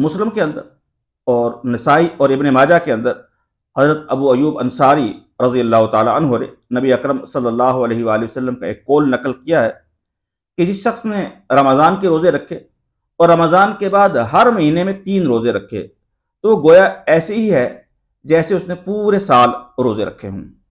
मुस्लिम के अंदर और नसाई और इबन माजा के अंदर हज़रत अबू अयूब अंसारी रज़ी अल्लाह तहर नबी अक्रम सल्लाम का एक कौल नकल किया है कि जिस शख्स ने रमज़ान के रोज़े रखे और रमज़ान के बाद हर महीने में तीन रोज़े रखे तो गोया ऐसे ही है जैसे उसने पूरे साल रोज़े रखे हों